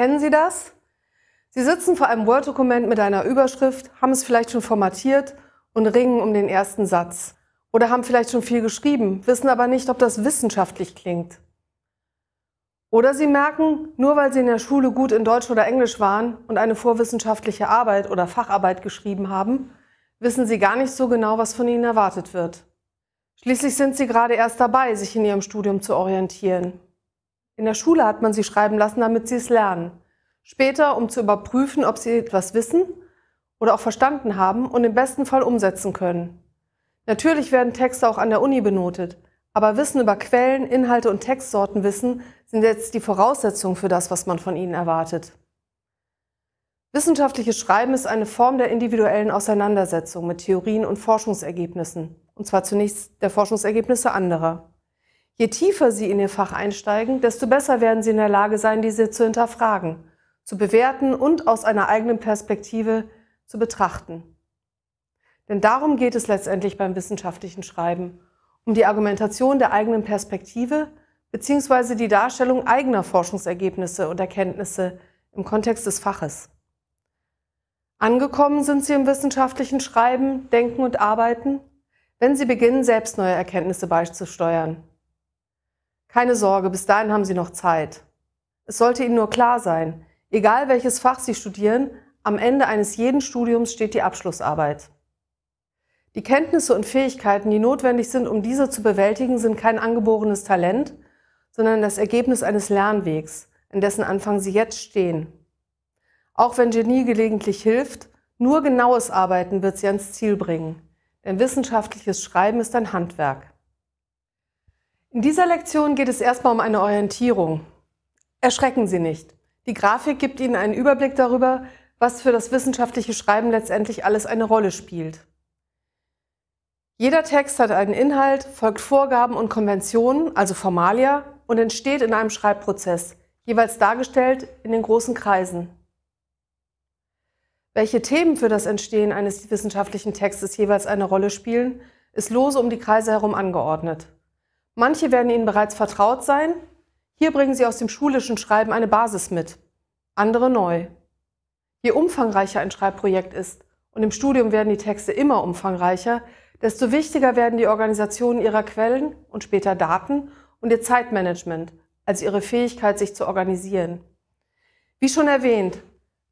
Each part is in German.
Kennen Sie das? Sie sitzen vor einem Word-Dokument mit einer Überschrift, haben es vielleicht schon formatiert und ringen um den ersten Satz. Oder haben vielleicht schon viel geschrieben, wissen aber nicht, ob das wissenschaftlich klingt. Oder Sie merken, nur weil Sie in der Schule gut in Deutsch oder Englisch waren und eine vorwissenschaftliche Arbeit oder Facharbeit geschrieben haben, wissen Sie gar nicht so genau, was von Ihnen erwartet wird. Schließlich sind Sie gerade erst dabei, sich in Ihrem Studium zu orientieren. In der Schule hat man sie schreiben lassen, damit sie es lernen. Später, um zu überprüfen, ob sie etwas wissen oder auch verstanden haben und im besten Fall umsetzen können. Natürlich werden Texte auch an der Uni benotet, aber Wissen über Quellen, Inhalte und Textsortenwissen sind jetzt die Voraussetzung für das, was man von ihnen erwartet. Wissenschaftliches Schreiben ist eine Form der individuellen Auseinandersetzung mit Theorien und Forschungsergebnissen, und zwar zunächst der Forschungsergebnisse anderer. Je tiefer Sie in Ihr Fach einsteigen, desto besser werden Sie in der Lage sein, diese zu hinterfragen, zu bewerten und aus einer eigenen Perspektive zu betrachten. Denn darum geht es letztendlich beim wissenschaftlichen Schreiben, um die Argumentation der eigenen Perspektive bzw. die Darstellung eigener Forschungsergebnisse und Erkenntnisse im Kontext des Faches. Angekommen sind Sie im wissenschaftlichen Schreiben, Denken und Arbeiten, wenn Sie beginnen, selbst neue Erkenntnisse beizusteuern keine Sorge, bis dahin haben Sie noch Zeit. Es sollte Ihnen nur klar sein, egal welches Fach Sie studieren, am Ende eines jeden Studiums steht die Abschlussarbeit. Die Kenntnisse und Fähigkeiten, die notwendig sind, um diese zu bewältigen, sind kein angeborenes Talent, sondern das Ergebnis eines Lernwegs, in dessen Anfang Sie jetzt stehen. Auch wenn Genie gelegentlich hilft, nur genaues Arbeiten wird Sie ans Ziel bringen. Denn wissenschaftliches Schreiben ist ein Handwerk. In dieser Lektion geht es erstmal um eine Orientierung. Erschrecken Sie nicht. Die Grafik gibt Ihnen einen Überblick darüber, was für das wissenschaftliche Schreiben letztendlich alles eine Rolle spielt. Jeder Text hat einen Inhalt, folgt Vorgaben und Konventionen, also Formalia, und entsteht in einem Schreibprozess, jeweils dargestellt in den großen Kreisen. Welche Themen für das Entstehen eines wissenschaftlichen Textes jeweils eine Rolle spielen, ist lose um die Kreise herum angeordnet. Manche werden Ihnen bereits vertraut sein. Hier bringen Sie aus dem schulischen Schreiben eine Basis mit, andere neu. Je umfangreicher ein Schreibprojekt ist, und im Studium werden die Texte immer umfangreicher, desto wichtiger werden die Organisationen Ihrer Quellen und später Daten und Ihr Zeitmanagement, also Ihre Fähigkeit, sich zu organisieren. Wie schon erwähnt,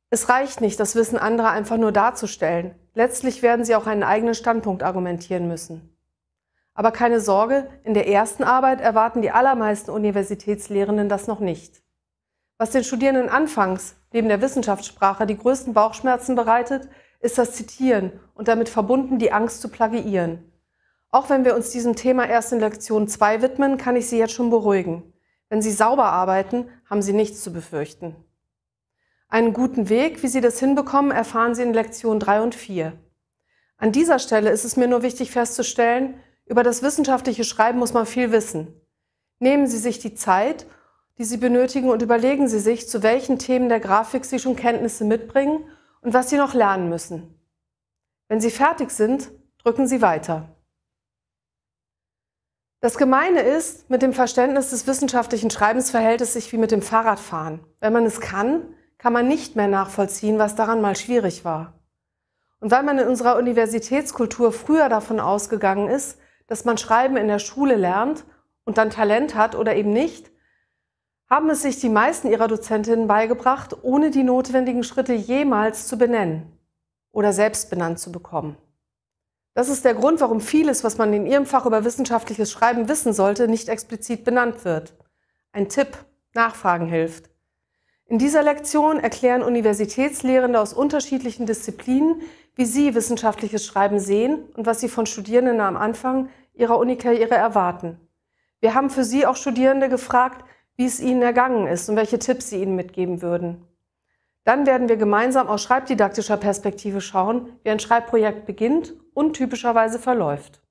es reicht nicht, das Wissen anderer einfach nur darzustellen. Letztlich werden Sie auch einen eigenen Standpunkt argumentieren müssen. Aber keine Sorge, in der ersten Arbeit erwarten die allermeisten Universitätslehrenden das noch nicht. Was den Studierenden anfangs, neben der Wissenschaftssprache, die größten Bauchschmerzen bereitet, ist das Zitieren und damit verbunden die Angst zu plagiieren. Auch wenn wir uns diesem Thema erst in Lektion 2 widmen, kann ich Sie jetzt schon beruhigen. Wenn Sie sauber arbeiten, haben Sie nichts zu befürchten. Einen guten Weg, wie Sie das hinbekommen, erfahren Sie in Lektion 3 und 4. An dieser Stelle ist es mir nur wichtig festzustellen, über das wissenschaftliche Schreiben muss man viel wissen. Nehmen Sie sich die Zeit, die Sie benötigen und überlegen Sie sich, zu welchen Themen der Grafik Sie schon Kenntnisse mitbringen und was Sie noch lernen müssen. Wenn Sie fertig sind, drücken Sie weiter. Das Gemeine ist, mit dem Verständnis des wissenschaftlichen Schreibens verhält es sich wie mit dem Fahrradfahren. Wenn man es kann, kann man nicht mehr nachvollziehen, was daran mal schwierig war. Und weil man in unserer Universitätskultur früher davon ausgegangen ist, dass man Schreiben in der Schule lernt und dann Talent hat oder eben nicht, haben es sich die meisten ihrer Dozentinnen beigebracht, ohne die notwendigen Schritte jemals zu benennen oder selbst benannt zu bekommen. Das ist der Grund, warum vieles, was man in Ihrem Fach über wissenschaftliches Schreiben wissen sollte, nicht explizit benannt wird. Ein Tipp, Nachfragen hilft. In dieser Lektion erklären Universitätslehrende aus unterschiedlichen Disziplinen, wie sie wissenschaftliches Schreiben sehen und was sie von Studierenden am Anfang ihrer Unikarriere erwarten. Wir haben für Sie auch Studierende gefragt, wie es ihnen ergangen ist und welche Tipps sie ihnen mitgeben würden. Dann werden wir gemeinsam aus schreibdidaktischer Perspektive schauen, wie ein Schreibprojekt beginnt und typischerweise verläuft.